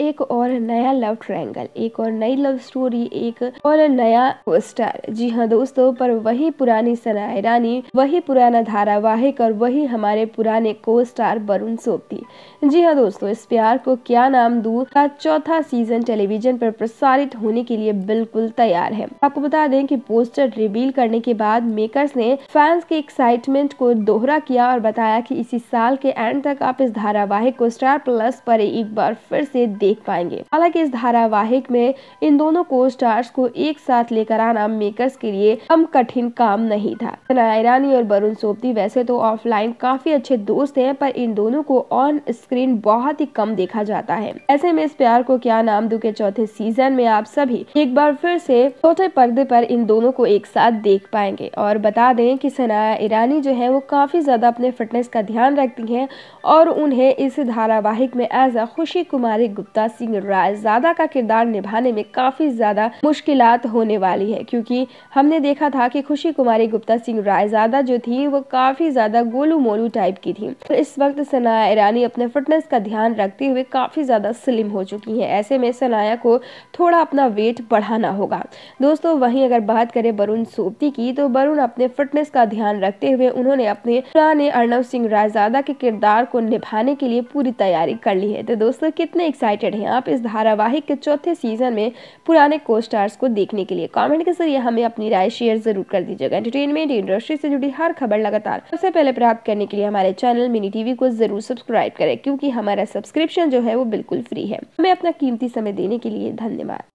एक और नया लव ट्रायंगल एक और नई लव स्टोरी एक और नया पोस्टर जी हाँ दोस्तों पर वही पुरानी सना रानी वही पुराना धारावाहिक और वही हमारे पुराने को स्टार वरुण सोपती जी हाँ दोस्तों इस प्यार को क्या नाम दू का चौथा सीजन टेलीविजन पर प्रसारित होने के लिए बिल्कुल तैयार है आपको बता दें की पोस्टर रिवील करने के बाद मेकर्स ने फैंस के एक्साइटमेंट को दोहरा किया और बताया कि इसी साल के एंड तक आप इस धारावाहिक को स्टार प्लस पर एक बार फिर से देख पाएंगे हालांकि इस धारावाहिक में इन दोनों को स्टार्स को एक साथ लेकर आना मेकर्स के लिए कम कठिन काम नहीं था ईरानी और वरुण सोपती वैसे तो ऑफलाइन काफी अच्छे दोस्त हैं पर इन दोनों को ऑन स्क्रीन बहुत ही कम देखा जाता है ऐसे में इस प्यार को क्या नाम दू के चौथे सीजन में आप सभी एक बार फिर से चौथे पर्दे पर इन दोनों को एक साथ देख पाएंगे और बता दें कि सनाया ईरानी जो है वो काफी ज्यादा अपने फिटनेस का ध्यान रखती हैं और उन्हें इस धारावाहिक में एज अ खुशी कुमारी गुप्ता गुप्ता सिंह रायजादा का किरदार निभाने में काफ़ी ज़्यादा मुश्किल होने वाली है क्योंकि हमने देखा था कि खुशी कुमारी गुप्ता सिंह रायजादा जो थी वो काफ़ी ज़्यादा गोलू मोलू टाइप की थी और तो इस वक्त सनाया ईरानी अपने फिटनेस का ध्यान रखते हुए काफ़ी ज़्यादा स्लिम हो चुकी है ऐसे में सनाया को थोड़ा अपना वेट बढ़ाना होगा दोस्तों वही अगर बात करें वरुण सोपती की तो वरुण अपने फिटनेस का ध्यान रखते हुए उन्होंने अपने पुराने अर्णव सिंह रायजादा के किरदार को निभाने के लिए पूरी तैयारी कर ली है तो दोस्तों कितने एक्साइटेड एक्साइटेड हैं आप इस धारावाहिक के चौथे सीजन में पुराने को स्टार्स को देखने के लिए कमेंट के जरिए हमें अपनी राय शेयर जरूर कर दीजिएगा एंटरटेनमेंट इंडस्ट्री से जुड़ी हर खबर लगातार सबसे पहले प्राप्त करने के लिए हमारे चैनल मिनी टीवी को जरूर सब्सक्राइब करें क्योंकि हमारा सब्सक्रिप्शन जो है वो बिल्कुल फ्री है हमें अपना कीमती समय देने के लिए धन्यवाद